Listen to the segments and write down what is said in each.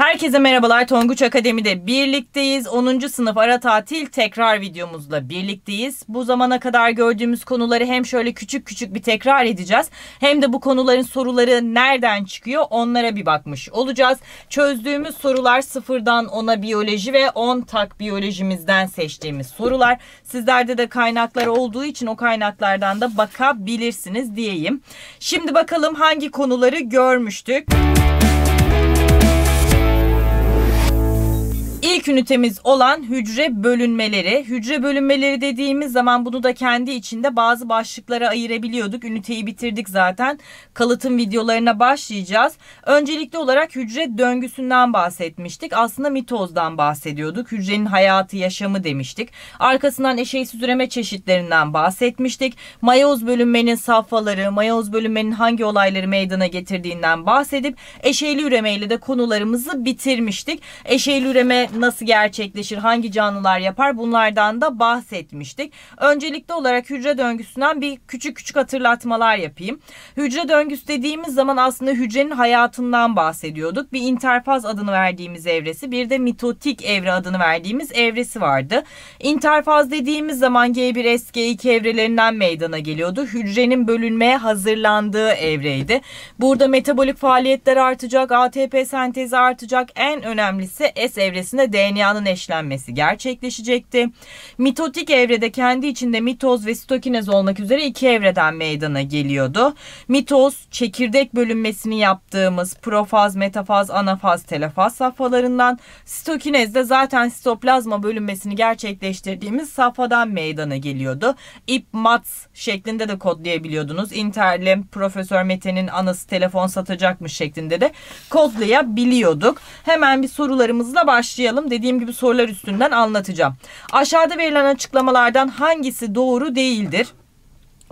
Herkese merhabalar Tonguç Akademi'de birlikteyiz. 10. sınıf ara tatil tekrar videomuzla birlikteyiz. Bu zamana kadar gördüğümüz konuları hem şöyle küçük küçük bir tekrar edeceğiz. Hem de bu konuların soruları nereden çıkıyor onlara bir bakmış olacağız. Çözdüğümüz sorular sıfırdan ona biyoloji ve 10 tak biyolojimizden seçtiğimiz sorular. Sizlerde de kaynaklar olduğu için o kaynaklardan da bakabilirsiniz diyeyim. Şimdi bakalım hangi konuları görmüştük. İlk ünitemiz olan hücre bölünmeleri. Hücre bölünmeleri dediğimiz zaman bunu da kendi içinde bazı başlıklara ayırabiliyorduk. Üniteyi bitirdik zaten. Kalıtım videolarına başlayacağız. Öncelikli olarak hücre döngüsünden bahsetmiştik. Aslında mitozdan bahsediyorduk. Hücrenin hayatı, yaşamı demiştik. Arkasından eşeysiz üreme çeşitlerinden bahsetmiştik. Mayoz bölünmenin safhaları, mayoz bölünmenin hangi olayları meydana getirdiğinden bahsedip eşeyli üremeyle de konularımızı bitirmiştik. Eşeyli üreme nasıl gerçekleşir, hangi canlılar yapar bunlardan da bahsetmiştik. Öncelikli olarak hücre döngüsünden bir küçük küçük hatırlatmalar yapayım. Hücre döngüsü dediğimiz zaman aslında hücrenin hayatından bahsediyorduk. Bir interfaz adını verdiğimiz evresi, bir de mitotik evre adını verdiğimiz evresi vardı. İnterfaz dediğimiz zaman G1S, G2 evrelerinden meydana geliyordu. Hücrenin bölünmeye hazırlandığı evreydi. Burada metabolik faaliyetler artacak, ATP sentezi artacak. En önemlisi S evresinde içerisinde DNA'nın eşlenmesi gerçekleşecekti. Mitotik evrede kendi içinde mitoz ve sitokinez olmak üzere iki evreden meydana geliyordu. Mitoz çekirdek bölünmesini yaptığımız profaz, metafaz, anafaz, telafaz safhalarından sitokinez de zaten sitoplazma bölünmesini gerçekleştirdiğimiz safhadan meydana geliyordu. mats şeklinde de kodlayabiliyordunuz. Inter'le Profesör Mete'nin anası telefon satacakmış şeklinde de kodlayabiliyorduk. Hemen bir sorularımızla başlayalım konuşalım. Dediğim gibi sorular üstünden anlatacağım. Aşağıda verilen açıklamalardan hangisi doğru değildir?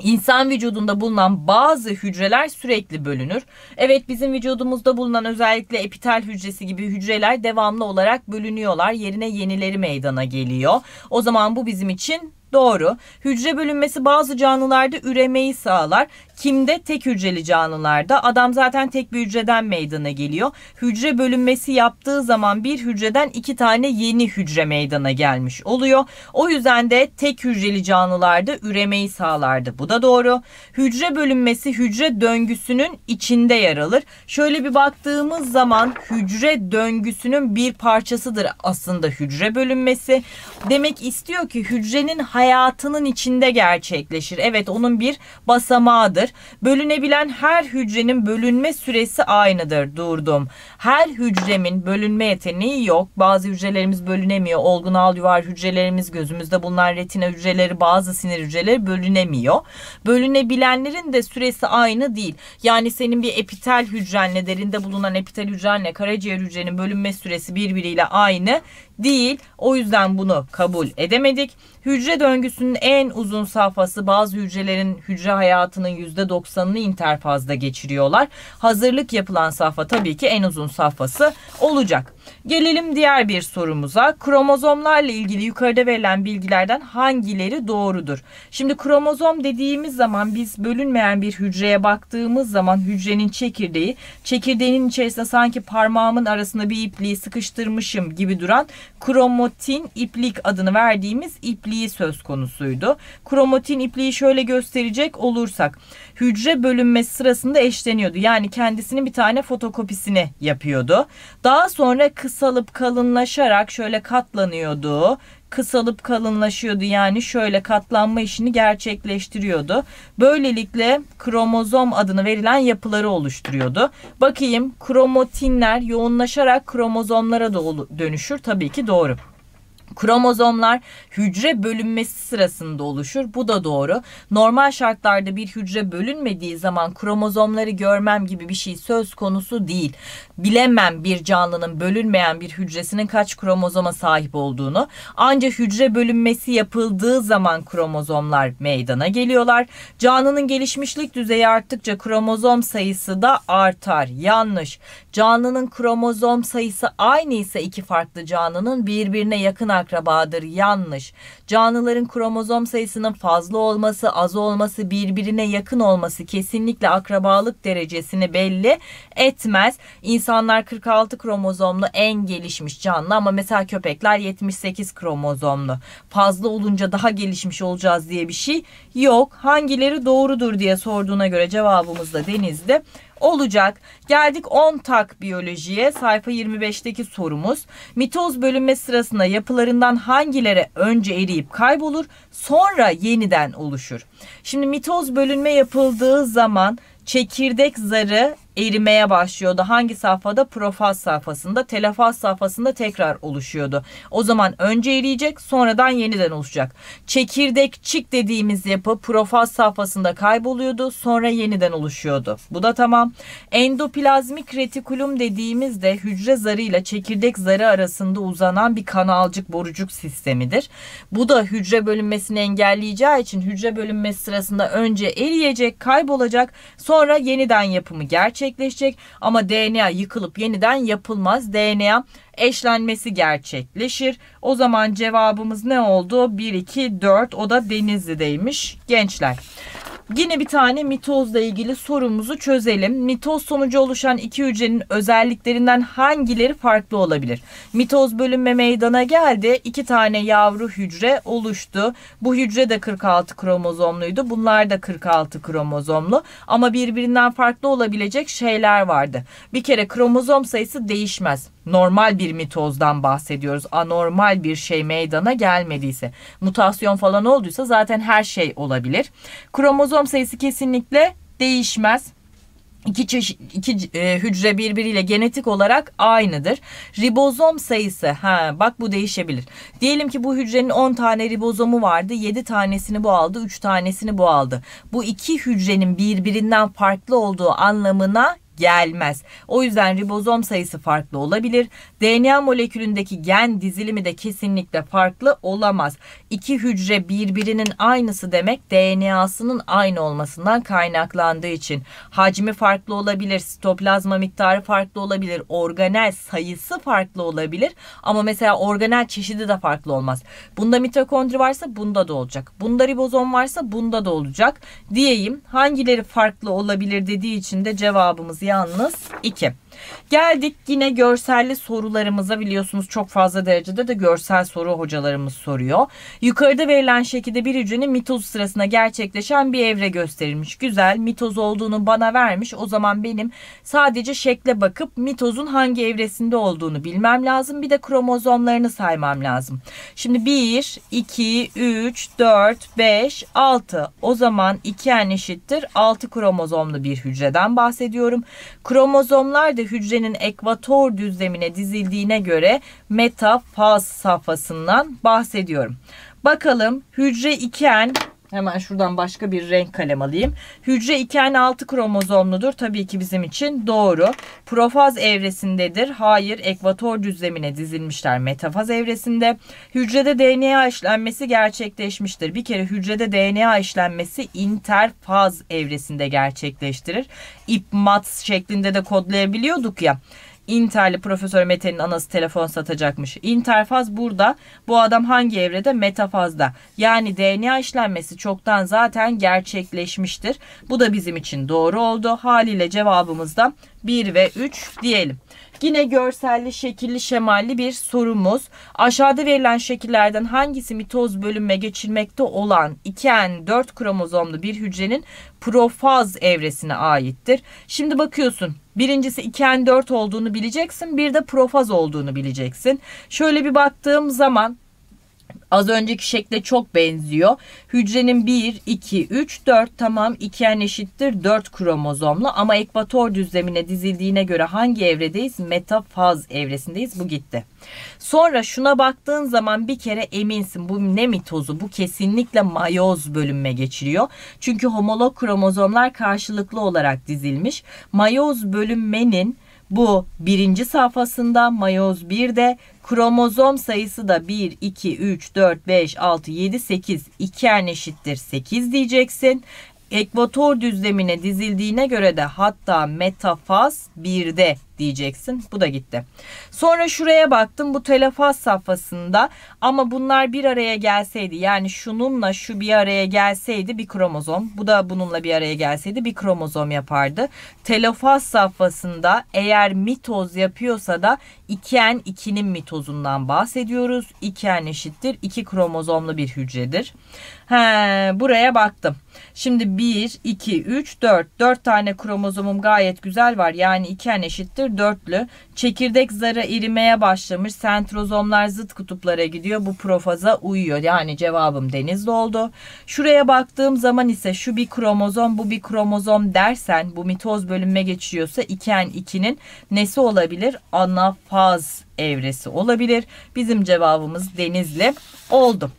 İnsan vücudunda bulunan bazı hücreler sürekli bölünür. Evet bizim vücudumuzda bulunan özellikle epitel hücresi gibi hücreler devamlı olarak bölünüyorlar. Yerine yenileri meydana geliyor. O zaman bu bizim için Doğru. Hücre bölünmesi bazı canlılarda üremeyi sağlar. Kimde? Tek hücreli canlılarda. Adam zaten tek bir hücreden meydana geliyor. Hücre bölünmesi yaptığı zaman bir hücreden iki tane yeni hücre meydana gelmiş oluyor. O yüzden de tek hücreli canlılarda üremeyi sağlardı. Bu da doğru. Hücre bölünmesi hücre döngüsünün içinde yer alır. Şöyle bir baktığımız zaman hücre döngüsünün bir parçasıdır aslında hücre bölünmesi. Demek istiyor ki hücrenin hayatının içinde gerçekleşir. Evet onun bir basamağıdır. Bölünebilen her hücrenin bölünme süresi aynıdır. Durdum. Her hücremin bölünme yeteneği yok. Bazı hücrelerimiz bölünemiyor. Olgun al yuvar hücrelerimiz gözümüzde bulunan retina hücreleri bazı sinir hücreleri bölünemiyor. Bölünebilenlerin de süresi aynı değil. Yani senin bir epitel hücrenle derinde bulunan epitel hücrenle karaciğer hücrenin bölünme süresi birbiriyle aynı değil. O yüzden bunu kabul edemedik. Hücre döngüsünün en uzun safhası bazı hücrelerin hücre hayatının %90'ını interfazda geçiriyorlar. Hazırlık yapılan safha tabii ki en uzun safhası olacak. Gelelim diğer bir sorumuza. Kromozomlarla ilgili yukarıda verilen bilgilerden hangileri doğrudur? Şimdi kromozom dediğimiz zaman biz bölünmeyen bir hücreye baktığımız zaman hücrenin çekirdeği, çekirdeğinin içerisinde sanki parmağımın arasında bir ipliği sıkıştırmışım gibi duran kromotin iplik adını verdiğimiz ipliği söz konusuydu. Kromotin ipliği şöyle gösterecek olursak hücre bölünmesi sırasında eşleniyordu. Yani kendisinin bir tane fotokopisini yapıyordu. Daha sonra kısalıp kalınlaşarak şöyle katlanıyordu. Kısalıp kalınlaşıyordu yani şöyle katlanma işini gerçekleştiriyordu. Böylelikle kromozom adını verilen yapıları oluşturuyordu. Bakayım kromotinler yoğunlaşarak kromozomlara dönüşür tabii ki doğru. Kromozomlar hücre bölünmesi sırasında oluşur. Bu da doğru. Normal şartlarda bir hücre bölünmediği zaman kromozomları görmem gibi bir şey söz konusu değil. Bilemem bir canlının bölünmeyen bir hücresinin kaç kromozoma sahip olduğunu. Ancak hücre bölünmesi yapıldığı zaman kromozomlar meydana geliyorlar. Canlının gelişmişlik düzeyi arttıkça kromozom sayısı da artar. Yanlış. Canlının kromozom sayısı aynı ise iki farklı canlının birbirine yakın akrabadır yanlış. Canlıların kromozom sayısının fazla olması, az olması, birbirine yakın olması kesinlikle akrabalık derecesini belli etmez. İnsanlar 46 kromozomlu en gelişmiş canlı ama mesela köpekler 78 kromozomlu. Fazla olunca daha gelişmiş olacağız diye bir şey yok. Hangileri doğrudur diye sorduğuna göre cevabımız da Deniz'de olacak. Geldik 10 tak biyolojiye sayfa 25'teki sorumuz. Mitoz bölünme sırasında yapılarından hangileri önce eriyip kaybolur sonra yeniden oluşur. Şimdi mitoz bölünme yapıldığı zaman çekirdek zarı erimeye başlıyordu. Hangi safhada? Profaz safhasında. Telefaz safhasında tekrar oluşuyordu. O zaman önce eriyecek sonradan yeniden oluşacak. Çekirdek Çekirdekçik dediğimiz yapı profaz safhasında kayboluyordu. Sonra yeniden oluşuyordu. Bu da tamam. Endoplazmik retikulum dediğimizde hücre zarıyla çekirdek zarı arasında uzanan bir kanalcık borucuk sistemidir. Bu da hücre bölünmesini engelleyeceği için hücre bölünmesi sırasında önce eriyecek, kaybolacak, sonra yeniden yapımı gerçekleşecek gerçekleşecek ama DNA yıkılıp yeniden yapılmaz. DNA eşlenmesi gerçekleşir. O zaman cevabımız ne oldu? 1 2 4 o da Denizli'deymiş gençler. Yine bir tane mitozla ilgili sorumuzu çözelim. Mitoz sonucu oluşan iki hücrenin özelliklerinden hangileri farklı olabilir? Mitoz bölünme meydana geldi. İki tane yavru hücre oluştu. Bu hücre de 46 kromozomluydu. Bunlar da 46 kromozomlu. Ama birbirinden farklı olabilecek şeyler vardı. Bir kere kromozom sayısı değişmez normal bir mitozdan bahsediyoruz. Anormal bir şey meydana gelmediyse, mutasyon falan olduysa zaten her şey olabilir. Kromozom sayısı kesinlikle değişmez. İki, çeşit, iki e, hücre birbiriyle genetik olarak aynıdır. Ribozom sayısı ha bak bu değişebilir. Diyelim ki bu hücrenin 10 tane ribozomu vardı. 7 tanesini bu aldı, 3 tanesini bu aldı. Bu iki hücrenin birbirinden farklı olduğu anlamına gelmez. O yüzden ribozom sayısı farklı olabilir. DNA molekülündeki gen dizilimi de kesinlikle farklı olamaz. İki hücre birbirinin aynısı demek DNA'sının aynı olmasından kaynaklandığı için. Hacmi farklı olabilir, sitoplazma miktarı farklı olabilir, organel sayısı farklı olabilir ama mesela organel çeşidi de farklı olmaz. Bunda mitokondri varsa bunda da olacak. Bunda ribozom varsa bunda da olacak diyeyim. Hangileri farklı olabilir dediği için de cevabımız yalnız 2. Geldik yine görselli sorularımıza biliyorsunuz çok fazla derecede de görsel soru hocalarımız soruyor. Yukarıda verilen şekilde bir hücrenin mitoz sırasında gerçekleşen bir evre gösterilmiş. Güzel mitoz olduğunu bana vermiş o zaman benim sadece şekle bakıp mitozun hangi evresinde olduğunu bilmem lazım. Bir de kromozomlarını saymam lazım. Şimdi 1, 2, 3, 4, 5, 6 o zaman 2 en eşittir 6 kromozomlu bir hücreden bahsediyorum. Kromozomlar da şekilde hücrenin ekvator düzlemine dizildiğine göre metafaz safhasından bahsediyorum. Bakalım hücre iken Hemen şuradan başka bir renk kalem alayım. Hücre 2N6 kromozomludur. Tabii ki bizim için doğru. Profaz evresindedir. Hayır, ekvator düzlemine dizilmişler metafaz evresinde. Hücrede DNA işlenmesi gerçekleşmiştir. Bir kere hücrede DNA işlenmesi interfaz evresinde gerçekleştirir. İpmat şeklinde de kodlayabiliyorduk ya. Inter'li Profesör Mete'nin anası telefon satacakmış. Interfaz burada. Bu adam hangi evrede? Metafazda. Yani DNA işlenmesi çoktan zaten gerçekleşmiştir. Bu da bizim için doğru oldu. Haliyle da 1 ve 3 diyelim. Yine görselli, şekilli, şemalli bir sorumuz. Aşağıda verilen şekillerden hangisi mitoz bölünme geçirmekte olan 2N 4 kromozomlu bir hücrenin profaz evresine aittir? Şimdi bakıyorsun. Birincisi 2N4 olduğunu bileceksin. Bir de profaz olduğunu bileceksin. Şöyle bir baktığım zaman Az önceki şekle çok benziyor. Hücrenin 1, 2, 3, 4 tamam 2 en eşittir 4 kromozomlu ama ekvator düzlemine dizildiğine göre hangi evredeyiz? Metafaz evresindeyiz. Bu gitti. Sonra şuna baktığın zaman bir kere eminsin bu ne mitozu? Bu kesinlikle mayoz bölünme geçiriyor. Çünkü homolog kromozomlar karşılıklı olarak dizilmiş. Mayoz bölünmenin bu birinci safhasında mayoz 1'de kromozom sayısı da 1, 2, 3, 4, 5, 6, 7, 8 2 en eşittir 8 diyeceksin. Ekvator düzlemine dizildiğine göre de hatta metafaz 1'de diyeceksin. Bu da gitti. Sonra şuraya baktım bu telefaz safhasında ama bunlar bir araya gelseydi yani şununla şu bir araya gelseydi bir kromozom. Bu da bununla bir araya gelseydi bir kromozom yapardı. Telofaz safhasında eğer mitoz yapıyorsa da 2N 2'nin mitozundan bahsediyoruz. 2N eşittir iki kromozomlu bir hücredir. He, buraya baktım. Şimdi 1, 2, 3, 4. 4 tane kromozomum gayet güzel var. Yani 2N eşittir dörtlü. Çekirdek zarı erimeye başlamış. Sentrozomlar zıt kutuplara gidiyor. Bu profaza uyuyor. Yani cevabım denizli oldu. Şuraya baktığım zaman ise şu bir kromozom bu bir kromozom dersen bu mitoz bölünme geçiyorsa 2n 2'nin nesi olabilir? Anafaz evresi olabilir. Bizim cevabımız denizli oldu.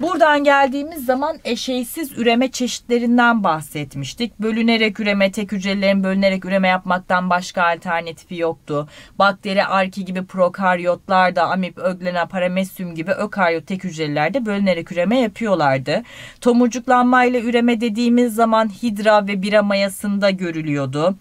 Buradan geldiğimiz zaman eşeysiz üreme çeşitlerinden bahsetmiştik. Bölünerek üreme, tek hücrelerin bölünerek üreme yapmaktan başka alternatifi yoktu. Bakteri, arki gibi prokaryotlar da amip, öglena, paramesyum gibi ökaryot tek hücrelerde bölünerek üreme yapıyorlardı. Tomurcuklanmayla üreme dediğimiz zaman hidra ve bira mayasında görülüyordu.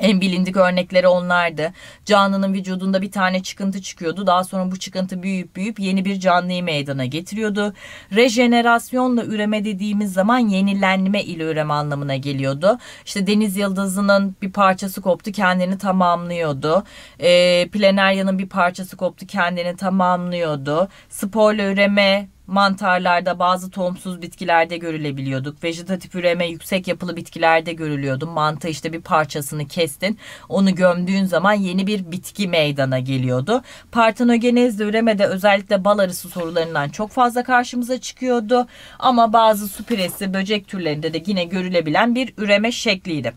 En bilindik örnekleri onlardı. Canlının vücudunda bir tane çıkıntı çıkıyordu. Daha sonra bu çıkıntı büyüyüp büyüyüp yeni bir canlıyı meydana getiriyordu. Rejenerasyonla üreme dediğimiz zaman yenilenme ile üreme anlamına geliyordu. İşte deniz yıldızının bir parçası koptu kendini tamamlıyordu. E, ee, planeryanın bir parçası koptu kendini tamamlıyordu. Sporla üreme mantarlarda, bazı tohumsuz bitkilerde görülebiliyorduk. Vejetatif üreme yüksek yapılı bitkilerde görülüyordu. Mantı işte bir parçasını kestin, onu gömdüğün zaman yeni bir bitki meydana geliyordu. Partenogenezle üremede özellikle bal arısı sorularından çok fazla karşımıza çıkıyordu. Ama bazı supiresi böcek türlerinde de yine görülebilen bir üreme şekliydi.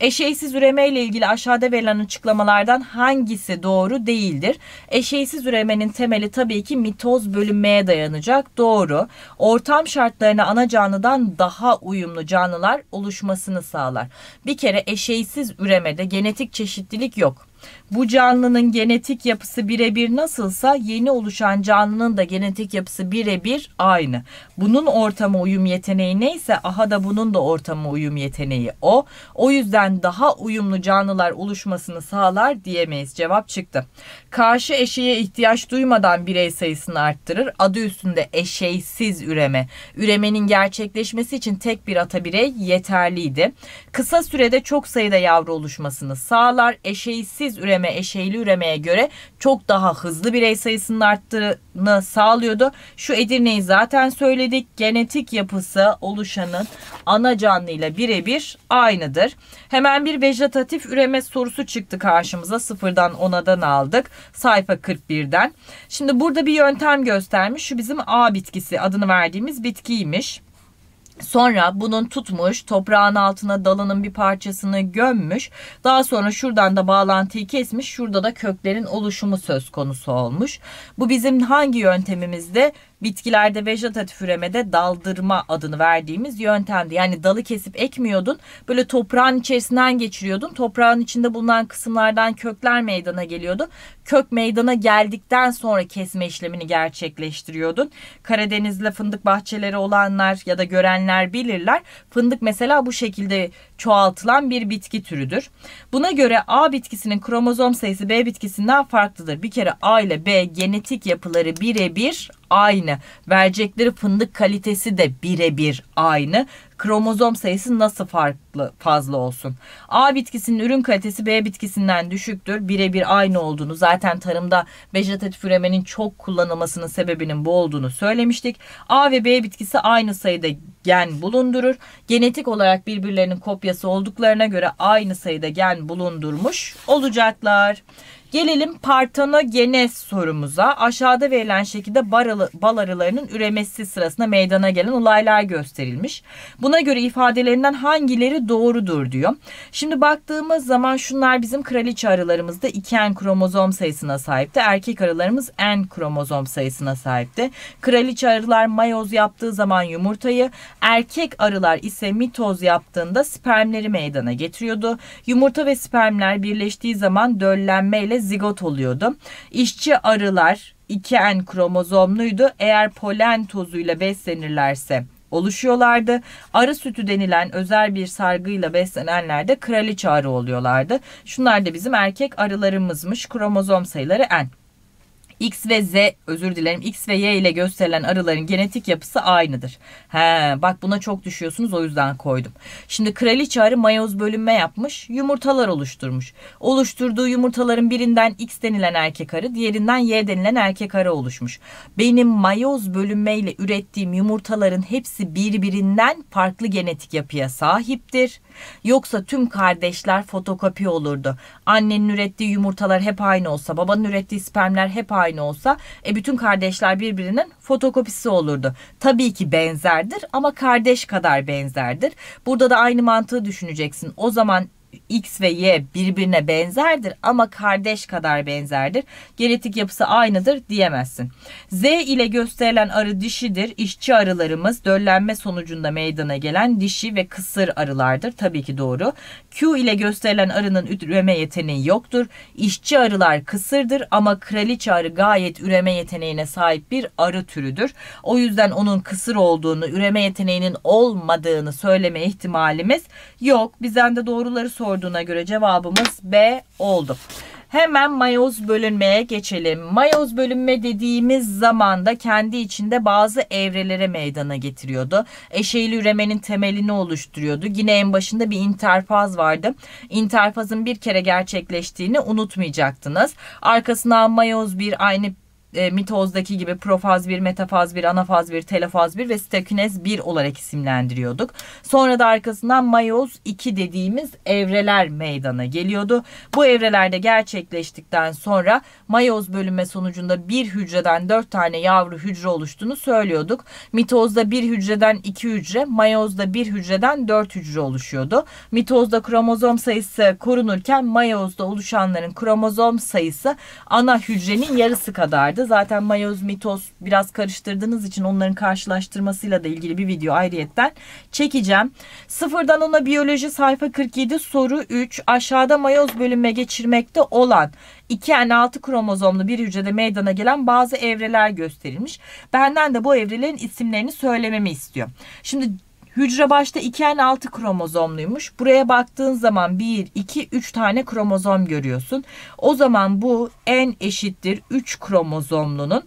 Eşeysiz üreme ile ilgili aşağıda verilen açıklamalardan hangisi doğru değildir? Eşeysiz üremenin temeli tabii ki mitoz bölünmeye dayanacak doğru. Ortam şartlarına ana canlıdan daha uyumlu canlılar oluşmasını sağlar. Bir kere eşeğsiz üremede genetik çeşitlilik yok. Bu canlının genetik yapısı birebir nasılsa yeni oluşan canlının da genetik yapısı birebir aynı. Bunun ortama uyum yeteneği neyse aha da bunun da ortama uyum yeteneği o. O yüzden daha uyumlu canlılar oluşmasını sağlar diyemeyiz. Cevap çıktı. Karşı eşeğe ihtiyaç duymadan birey sayısını arttırır. Adı üstünde eşeysiz üreme. Üremenin gerçekleşmesi için tek bir ata birey yeterliydi. Kısa sürede çok sayıda yavru oluşmasını sağlar. Eşeysiz üreme eşeğli üremeye göre çok daha hızlı birey sayısının arttığını sağlıyordu. Şu Edirne'yi zaten söyledik. Genetik yapısı oluşanın ana canlıyla birebir aynıdır. Hemen bir vejetatif üreme sorusu çıktı karşımıza. Sıfırdan onadan aldık. Sayfa 41'den. Şimdi burada bir yöntem göstermiş. Şu bizim A bitkisi adını verdiğimiz bitkiymiş. Sonra bunun tutmuş, toprağın altına dalının bir parçasını gömmüş. Daha sonra şuradan da bağlantıyı kesmiş. Şurada da köklerin oluşumu söz konusu olmuş. Bu bizim hangi yöntemimizde? bitkilerde vejetatif üremede daldırma adını verdiğimiz yöntemdi. Yani dalı kesip ekmiyordun böyle toprağın içerisinden geçiriyordun. Toprağın içinde bulunan kısımlardan kökler meydana geliyordu. Kök meydana geldikten sonra kesme işlemini gerçekleştiriyordun. Karadeniz'le fındık bahçeleri olanlar ya da görenler bilirler. Fındık mesela bu şekilde çoğaltılan bir bitki türüdür. Buna göre A bitkisinin kromozom sayısı B bitkisinden farklıdır. Bir kere A ile B genetik yapıları birebir aynı. Verecekleri fındık kalitesi de birebir aynı. Kromozom sayısı nasıl farklı fazla olsun? A bitkisinin ürün kalitesi B bitkisinden düşüktür. Birebir aynı olduğunu zaten tarımda vejetatif üremenin çok kullanılmasının sebebinin bu olduğunu söylemiştik. A ve B bitkisi aynı sayıda gen bulundurur. Genetik olarak birbirlerinin kopyası olduklarına göre aynı sayıda gen bulundurmuş olacaklar. Gelelim partenogenes sorumuza. Aşağıda verilen şekilde baralı, bal arılarının üremesi sırasında meydana gelen olaylar gösterilmiş. Buna göre ifadelerinden hangileri doğrudur diyor. Şimdi baktığımız zaman şunlar bizim kraliçe arılarımızda 2N kromozom sayısına sahipti. Erkek arılarımız N kromozom sayısına sahipti. Kraliçe arılar mayoz yaptığı zaman yumurtayı, erkek arılar ise mitoz yaptığında spermleri meydana getiriyordu. Yumurta ve spermler birleştiği zaman döllenme ile ve zigot oluyordu. İşçi arılar 2N kromozomluydu. Eğer polen tozuyla beslenirlerse oluşuyorlardı. Arı sütü denilen özel bir sargıyla beslenenler de kraliçe arı oluyorlardı. Şunlar da bizim erkek arılarımızmış. Kromozom sayıları N. X ve Z özür dilerim X ve Y ile gösterilen arıların genetik yapısı aynıdır. He bak buna çok düşüyorsunuz o yüzden koydum. Şimdi kraliçe arı mayoz bölünme yapmış yumurtalar oluşturmuş. Oluşturduğu yumurtaların birinden X denilen erkek arı diğerinden Y denilen erkek arı oluşmuş. Benim mayoz bölünme ile ürettiğim yumurtaların hepsi birbirinden farklı genetik yapıya sahiptir. Yoksa tüm kardeşler fotokopi olurdu. Annenin ürettiği yumurtalar hep aynı olsa babanın ürettiği spermler hep aynı aynı olsa e, bütün kardeşler birbirinin fotokopisi olurdu. Tabii ki benzerdir ama kardeş kadar benzerdir. Burada da aynı mantığı düşüneceksin. O zaman X ve Y birbirine benzerdir ama kardeş kadar benzerdir. Genetik yapısı aynıdır diyemezsin. Z ile gösterilen arı dişidir. İşçi arılarımız döllenme sonucunda meydana gelen dişi ve kısır arılardır. Tabii ki doğru. Q ile gösterilen arının üreme yeteneği yoktur. İşçi arılar kısırdır ama kraliçe arı gayet üreme yeteneğine sahip bir arı türüdür. O yüzden onun kısır olduğunu, üreme yeteneğinin olmadığını söyleme ihtimalimiz yok. Bizden de doğruları sor sorduğuna göre cevabımız B oldu. Hemen mayoz bölünmeye geçelim. Mayoz bölünme dediğimiz zaman da kendi içinde bazı evrelere meydana getiriyordu. Eşeyli üremenin temelini oluşturuyordu. Yine en başında bir interfaz vardı. İnterfazın bir kere gerçekleştiğini unutmayacaktınız. Arkasından mayoz bir aynı e, mitozdaki gibi profaz 1, metafaz 1, anafaz 1, telofaz 1 ve stekinez 1 olarak isimlendiriyorduk. Sonra da arkasından mayoz 2 dediğimiz evreler meydana geliyordu. Bu evrelerde gerçekleştikten sonra mayoz bölünme sonucunda bir hücreden 4 tane yavru hücre oluştuğunu söylüyorduk. Mitozda bir hücreden 2 hücre, mayozda bir hücreden 4 hücre oluşuyordu. Mitozda kromozom sayısı korunurken mayozda oluşanların kromozom sayısı ana hücrenin yarısı kadar yerde zaten mayoz mitoz biraz karıştırdığınız için onların karşılaştırmasıyla da ilgili bir video ayrıyetten çekeceğim. Sıfırdan ona biyoloji sayfa 47 soru 3 aşağıda mayoz bölünme geçirmekte olan 2N6 kromozomlu bir hücrede meydana gelen bazı evreler gösterilmiş. Benden de bu evrelerin isimlerini söylememi istiyor. Şimdi Hücre başta 2N6 kromozomluymuş. Buraya baktığın zaman 1, 2, 3 tane kromozom görüyorsun. O zaman bu en eşittir 3 kromozomlunun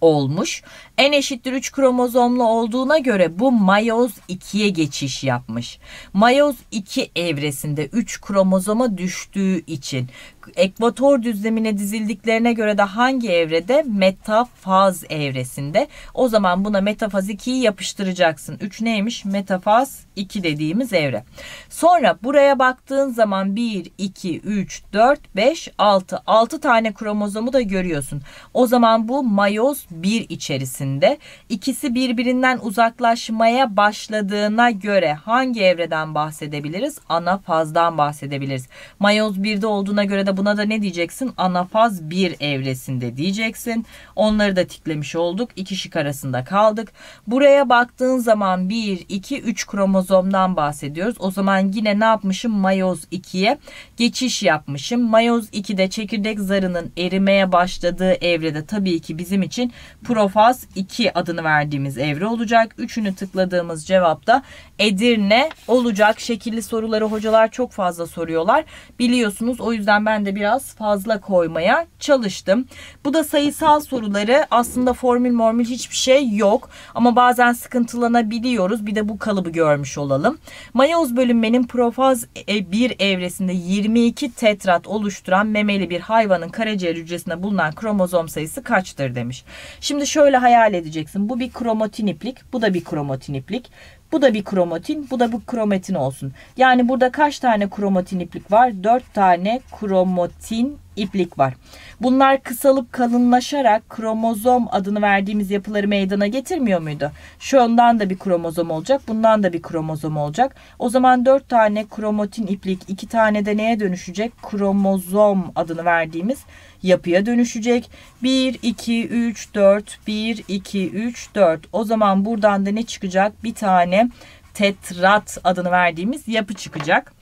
olmuş. En eşittir 3 kromozomlu olduğuna göre bu mayoz 2'ye geçiş yapmış. Mayoz 2 evresinde 3 kromozoma düştüğü için ekvator düzlemine dizildiklerine göre de hangi evrede? Metafaz evresinde. O zaman buna metafaz 2'yi yapıştıracaksın. 3 neymiş? Metafaz 2 dediğimiz evre. Sonra buraya baktığın zaman 1, 2, 3, 4, 5, 6. 6 tane kromozomu da görüyorsun. O zaman bu mayoz 1 içerisinde. İkisi birbirinden uzaklaşmaya başladığına göre hangi evreden bahsedebiliriz? Ana fazdan bahsedebiliriz. Mayoz 1'de olduğuna göre de buna da ne diyeceksin? Anafaz bir evresinde diyeceksin. Onları da tiklemiş olduk. İki şık arasında kaldık. Buraya baktığın zaman 1, 2, 3 kromozomdan bahsediyoruz. O zaman yine ne yapmışım? Mayoz 2'ye geçiş yapmışım. Mayoz 2'de çekirdek zarının erimeye başladığı evrede tabii ki bizim için profaz 2 adını verdiğimiz evre olacak. Üçünü tıkladığımız cevap da Edirne olacak. Şekilli soruları hocalar çok fazla soruyorlar. Biliyorsunuz o yüzden ben de biraz fazla koymaya çalıştım. Bu da sayısal soruları aslında formül mormül hiçbir şey yok. Ama bazen sıkıntılanabiliyoruz. Bir de bu kalıbı görmüş olalım. Mayoz bölünmenin profaz 1 e, evresinde 22 tetrat oluşturan memeli bir hayvanın karaciğer hücresinde bulunan kromozom sayısı kaçtır demiş. Şimdi şöyle hayal edeceksin. Bu bir kromatiniplik. Bu da bir kromatiniplik. Bu da bir kromatin, bu da bu kromatin olsun. Yani burada kaç tane kromatin iplik var? 4 tane kromatin iplik var. Bunlar kısalıp kalınlaşarak kromozom adını verdiğimiz yapıları meydana getirmiyor muydu? ondan da bir kromozom olacak, bundan da bir kromozom olacak. O zaman 4 tane kromatin iplik, 2 tane de neye dönüşecek? Kromozom adını verdiğimiz yapıya dönüşecek. 1, 2, 3, 4, 1, 2, 3, 4. O zaman buradan da ne çıkacak? Bir tane tetrat adını verdiğimiz yapı çıkacak.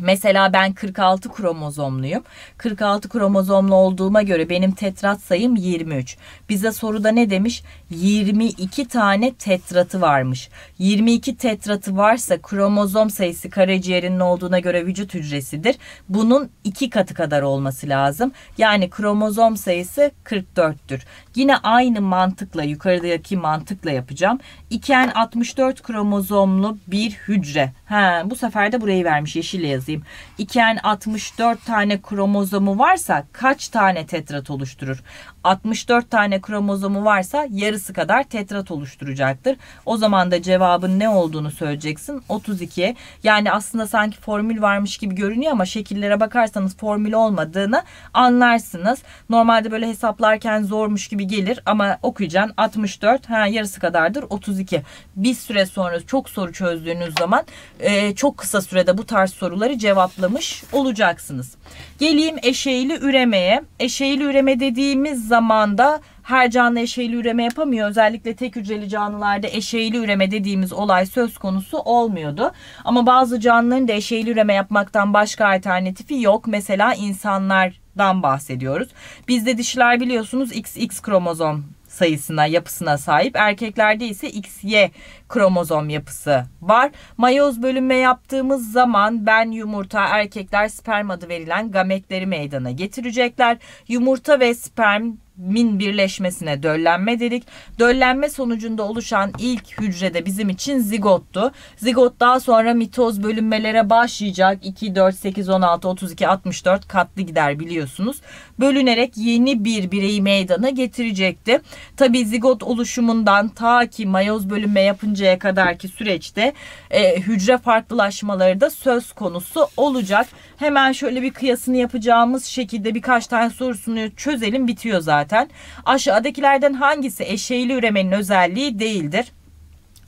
Mesela ben 46 kromozomluyum. 46 kromozomlu olduğuma göre benim tetrat sayım 23. Bize soruda ne demiş? 22 tane tetratı varmış. 22 tetratı varsa kromozom sayısı karaciğerinin olduğuna göre vücut hücresidir. Bunun 2 katı kadar olması lazım. Yani kromozom sayısı 44'tür. Yine aynı mantıkla yukarıdaki mantıkla yapacağım. İken 64 kromozomlu bir hücre. Ha, bu sefer de burayı vermiş yeşille yazıyor yazayım. yani 64 tane kromozomu varsa kaç tane tetrat oluşturur? 64 tane kromozomu varsa yarısı kadar tetrat oluşturacaktır. O zaman da cevabın ne olduğunu söyleyeceksin. 32. Yani aslında sanki formül varmış gibi görünüyor ama şekillere bakarsanız formül olmadığını anlarsınız. Normalde böyle hesaplarken zormuş gibi gelir ama okuyacaksın 64 ha yarısı kadardır 32. Bir süre sonra çok soru çözdüğünüz zaman e, çok kısa sürede bu tarz soruları cevaplamış olacaksınız. Geleyim eşeğili üremeye. Eşeğili üreme dediğimiz zamanda her canlı eşeğli üreme yapamıyor. Özellikle tek hücreli canlılarda eşeğli üreme dediğimiz olay söz konusu olmuyordu. Ama bazı canlıların da eşeğli üreme yapmaktan başka alternatifi yok. Mesela insanlardan bahsediyoruz. Bizde dişiler biliyorsunuz XX kromozom sayısına, yapısına sahip. Erkeklerde ise XY kromozom yapısı var. Mayoz bölünme yaptığımız zaman ben yumurta, erkekler sperm adı verilen gametleri meydana getirecekler. Yumurta ve sperm min birleşmesine döllenme dedik. Döllenme sonucunda oluşan ilk hücrede bizim için zigottu. Zigot daha sonra mitoz bölünmelere başlayacak. 2, 4, 8, 16, 32, 64 katlı gider biliyorsunuz. Bölünerek yeni bir bireyi meydana getirecekti. Tabi zigot oluşumundan ta ki mayoz bölünme yapıncaya kadarki süreçte e, hücre farklılaşmaları da söz konusu olacak. Hemen şöyle bir kıyasını yapacağımız şekilde birkaç tane sorusunu çözelim bitiyor zaten zaten. Aşağıdakilerden hangisi eşeğli üremenin özelliği değildir?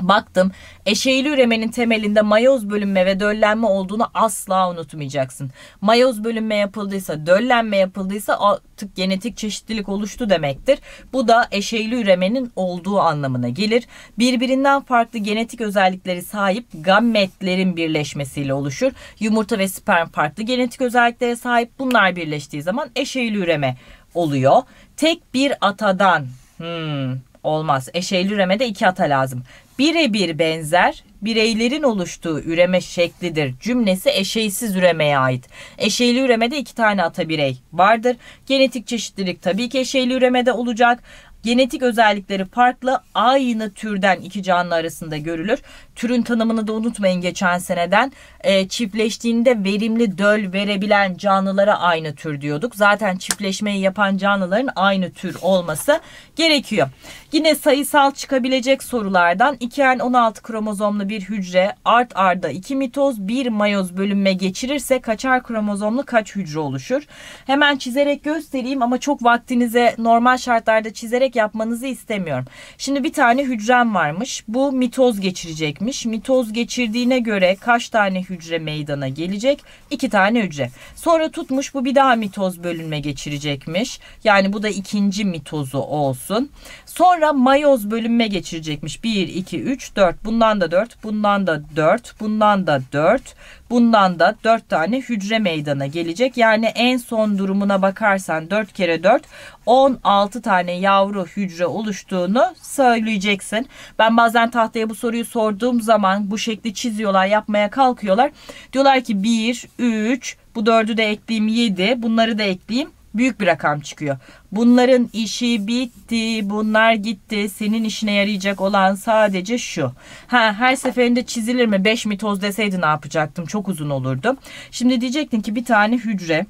Baktım eşeğli üremenin temelinde mayoz bölünme ve döllenme olduğunu asla unutmayacaksın. Mayoz bölünme yapıldıysa döllenme yapıldıysa artık genetik çeşitlilik oluştu demektir. Bu da eşeğli üremenin olduğu anlamına gelir. Birbirinden farklı genetik özellikleri sahip gametlerin birleşmesiyle oluşur. Yumurta ve sperm farklı genetik özelliklere sahip bunlar birleştiği zaman eşeğli üreme oluyor. Tek bir atadan hmm, olmaz. Eşeyli üremede iki ata lazım. Birebir benzer bireylerin oluştuğu üreme şeklidir. Cümlesi eşeysiz üremeye ait. Eşeyli üremede iki tane ata birey vardır. Genetik çeşitlilik tabii ki eşeyli üremede olacak. Genetik özellikleri farklı aynı türden iki canlı arasında görülür. Türün tanımını da unutmayın geçen seneden. E, çiftleştiğinde verimli döl verebilen canlılara aynı tür diyorduk. Zaten çiftleşmeyi yapan canlıların aynı tür olması gerekiyor. Yine sayısal çıkabilecek sorulardan 2n 16 kromozomlu bir hücre art arda 2 mitoz 1 mayoz bölünme geçirirse kaçar kromozomlu kaç hücre oluşur? Hemen çizerek göstereyim ama çok vaktinize normal şartlarda çizerek yapmanızı istemiyorum. Şimdi bir tane hücrem varmış. Bu mitoz geçirecekmiş. Mitoz geçirdiğine göre kaç tane hücre meydana gelecek? 2 tane hücre. Sonra tutmuş bu bir daha mitoz bölünme geçirecekmiş. Yani bu da ikinci mitozu olsun. Sonra Sonra mayoz bölünme geçirecekmiş. 1, 2, 3, 4. Bundan da 4, bundan da 4, bundan da 4, bundan da 4 tane hücre meydana gelecek. Yani en son durumuna bakarsan 4 kere 4, 16 tane yavru hücre oluştuğunu söyleyeceksin. Ben bazen tahtaya bu soruyu sorduğum zaman bu şekli çiziyorlar, yapmaya kalkıyorlar. Diyorlar ki 1, 3, bu 4'ü de ekleyeyim 7, bunları da ekleyeyim büyük bir rakam çıkıyor. Bunların işi bitti, bunlar gitti. Senin işine yarayacak olan sadece şu. Ha her seferinde çizilir mi? 5 mitoz deseydi ne yapacaktım? Çok uzun olurdu. Şimdi diyecektin ki bir tane hücre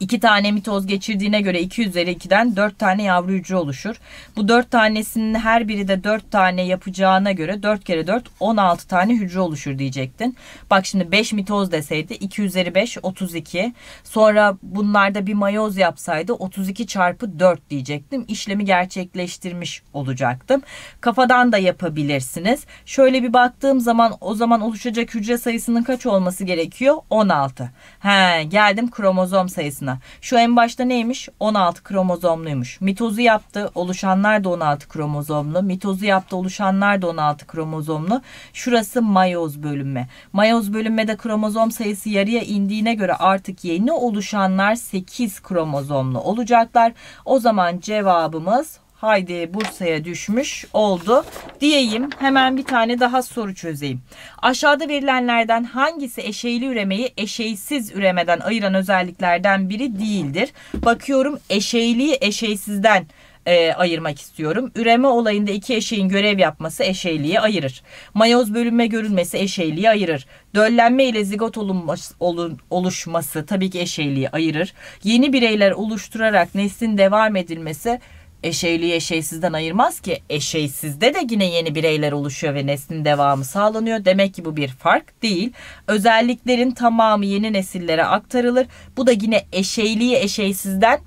2 tane mitoz geçirdiğine göre 2 üzeri 2'den 4 tane yavru hücre oluşur. Bu 4 tanesinin her biri de 4 tane yapacağına göre 4 kere 4 16 tane hücre oluşur diyecektin. Bak şimdi 5 mitoz deseydi 2 üzeri 5 32. Sonra bunlarda bir mayoz yapsaydı 32 çarpı 4 diyecektim. İşlemi gerçekleştirmiş olacaktım. Kafadan da yapabilirsiniz. Şöyle bir baktığım zaman o zaman oluşacak hücre sayısının kaç olması gerekiyor? 16. He, geldim kromozom sayısına. Şu en başta neymiş? 16 kromozomluymuş. Mitozu yaptı, oluşanlar da 16 kromozomlu. Mitozu yaptı, oluşanlar da 16 kromozomlu. Şurası mayoz bölünme. Mayoz bölünmede kromozom sayısı yarıya indiğine göre artık yeni oluşanlar 8 kromozomlu olacaklar. O zaman cevabımız Haydi Bursa'ya düşmüş oldu diyeyim. Hemen bir tane daha soru çözeyim. Aşağıda verilenlerden hangisi eşeğli üremeyi eşeğsiz üremeden ayıran özelliklerden biri değildir? Bakıyorum eşeğliyi eşeğsizden e, ayırmak istiyorum. Üreme olayında iki eşeğin görev yapması eşeğliği ayırır. Mayoz bölünme görülmesi eşeğliği ayırır. Döllenme ile zigot olunması, olun, oluşması tabii ki eşeğliği ayırır. Yeni bireyler oluşturarak neslin devam edilmesi eşeyliği eşeysizden ayırmaz ki eşeysizde de yine yeni bireyler oluşuyor ve neslin devamı sağlanıyor. Demek ki bu bir fark değil. Özelliklerin tamamı yeni nesillere aktarılır. Bu da yine eşeyliği eşeysizden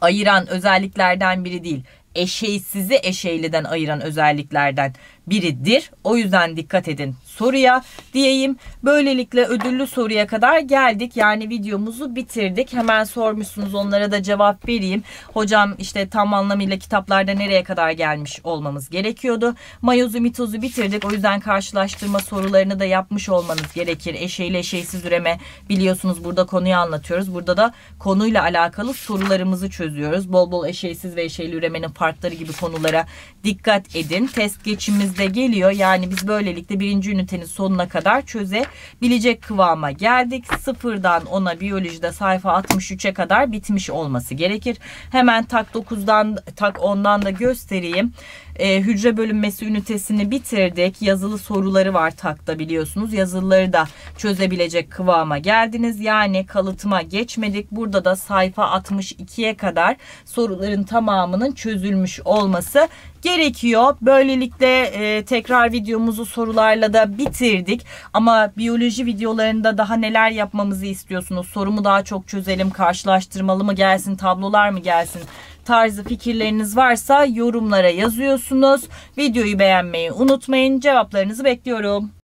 ayıran özelliklerden biri değil. Eşeysizi eşeyliden ayıran özelliklerden biridir. O yüzden dikkat edin soruya diyeyim. Böylelikle ödüllü soruya kadar geldik. Yani videomuzu bitirdik. Hemen sormuşsunuz onlara da cevap vereyim. Hocam işte tam anlamıyla kitaplarda nereye kadar gelmiş olmamız gerekiyordu. Mayozu mitozu bitirdik. O yüzden karşılaştırma sorularını da yapmış olmanız gerekir. Eşeğiyle eşeysiz üreme biliyorsunuz burada konuyu anlatıyoruz. Burada da konuyla alakalı sorularımızı çözüyoruz. Bol bol eşeysiz ve eşeyli üremenin farkları gibi konulara dikkat edin. Test geçimimiz elimizde geliyor. Yani biz böylelikle birinci ünitenin sonuna kadar çözebilecek kıvama geldik. Sıfırdan ona biyolojide sayfa 63'e kadar bitmiş olması gerekir. Hemen tak 9'dan tak 10'dan da göstereyim. E, hücre bölünmesi ünitesini bitirdik. Yazılı soruları var takta biliyorsunuz. Yazılıları da çözebilecek kıvama geldiniz. Yani kalıtıma geçmedik. Burada da sayfa 62'ye kadar soruların tamamının çözülmüş olması gerekiyor. Böylelikle e, tekrar videomuzu sorularla da bitirdik. Ama biyoloji videolarında daha neler yapmamızı istiyorsunuz? Sorumu daha çok çözelim, karşılaştırmalı mı gelsin, tablolar mı gelsin? tarzı fikirleriniz varsa yorumlara yazıyorsunuz. Videoyu beğenmeyi unutmayın. Cevaplarınızı bekliyorum.